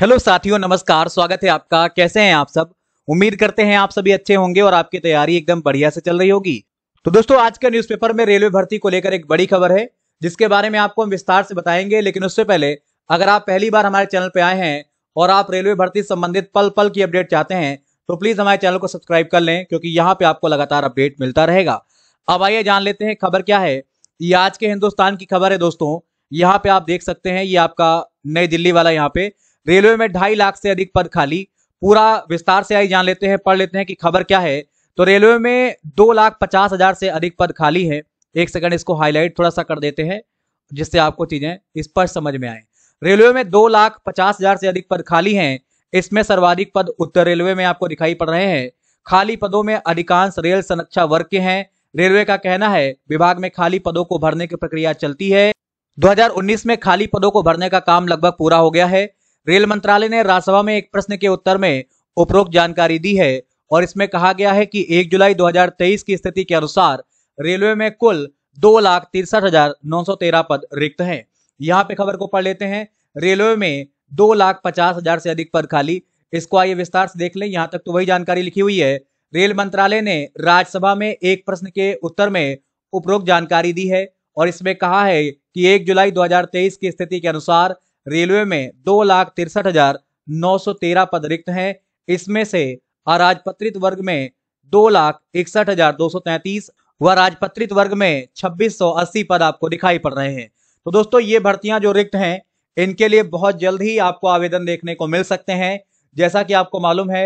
Hello साथियों नमस्कार स्वागत है आपका कैसे हैं आप सब उम्मीद करते हैं आप सभी अच्छे होंगे और आपकी तैयारी एकदम बढ़िया से चल रही होगी तो दोस्तों आज के न्यूज़पेपर में रेलवे भर्ती को लेकर एक बड़ी खबर है जिसके बारे में आपको हम विस्तार से बताएंगे लेकिन उससे पहले अगर आप पहली बार हमारे चैनल पर आए हैं और आप रेलवे भर्ती संबंधित पल पल की अपडेट चाहते हैं तो प्लीज हमारे चैनल को सब्सक्राइब कर लें क्योंकि यहाँ पे आपको लगातार अपडेट मिलता रहेगा अब आइए जान लेते हैं खबर क्या है ये आज के हिंदुस्तान की खबर है दोस्तों यहाँ पे आप देख सकते हैं ये आपका नई दिल्ली वाला यहाँ पे रेलवे में ढाई लाख से अधिक पद खाली पूरा विस्तार से आई जान लेते हैं पढ़ लेते हैं कि खबर क्या है तो रेलवे में दो लाख पचास हजार से अधिक पद खाली है एक सेकंड इसको हाईलाइट थोड़ा सा कर देते हैं जिससे आपको चीजें स्पष्ट समझ में आए रेलवे में दो लाख पचास हजार से अधिक पद खाली हैं इसमें सर्वाधिक पद उत्तर रेलवे में आपको दिखाई पड़ रहे हैं खाली पदों में अधिकांश रेल संरक्षा वर्ग के हैं रेलवे का कहना है विभाग में खाली पदों को भरने की प्रक्रिया चलती है 2019 में खाली पदों को भरने का काम लगभग पूरा हो गया है रेल मंत्रालय ने राज्यसभा में एक प्रश्न के उत्तर में उपरोक्त जानकारी दी है और इसमें कहा गया है कि 1 जुलाई 2023 की स्थिति के अनुसार रेलवे में कुल दो लाख तिरसठ हजार नौ सौ तेरह पद रिक्त हैं। यहाँ पे खबर को पढ़ लेते हैं रेलवे में दो लाख पचास हजार से अधिक पद खाली इसको आइए विस्तार से देख लें यहाँ तक तो वही जानकारी लिखी हुई है रेल मंत्रालय ने राज्यसभा में एक प्रश्न के उत्तर में उपरोक्त जानकारी दी है और इसमें कहा है कि एक जुलाई दो की स्थिति के अनुसार रेलवे में दो लाख तिरसठ हजार नौ सौ तेरह पद रिक्त हैं इसमें से अराजपत्रित वर्ग में दो लाख इकसठ हजार दो सौ तैंतीस व राजपत्रित वर्ग में छब्बीस सौ अस्सी पद आपको दिखाई पड़ रहे हैं तो दोस्तों ये भर्तियां जो रिक्त हैं इनके लिए बहुत जल्द ही आपको आवेदन देखने को मिल सकते हैं जैसा कि आपको मालूम है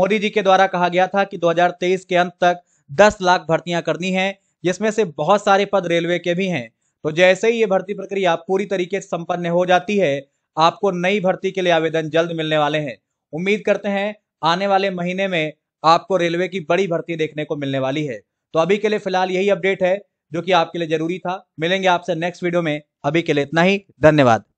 मोदी जी के द्वारा कहा गया था कि 2023 के अंत तक 10 लाख भर्तियां करनी है जिसमें से बहुत सारे पद रेलवे के भी हैं तो जैसे ही ये भर्ती प्रक्रिया पूरी तरीके से संपन्न हो जाती है आपको नई भर्ती के लिए आवेदन जल्द मिलने वाले हैं उम्मीद करते हैं आने वाले महीने में आपको रेलवे की बड़ी भर्ती देखने को मिलने वाली है तो अभी के लिए फिलहाल यही अपडेट है जो कि आपके लिए जरूरी था मिलेंगे आपसे नेक्स्ट वीडियो में अभी के लिए इतना ही धन्यवाद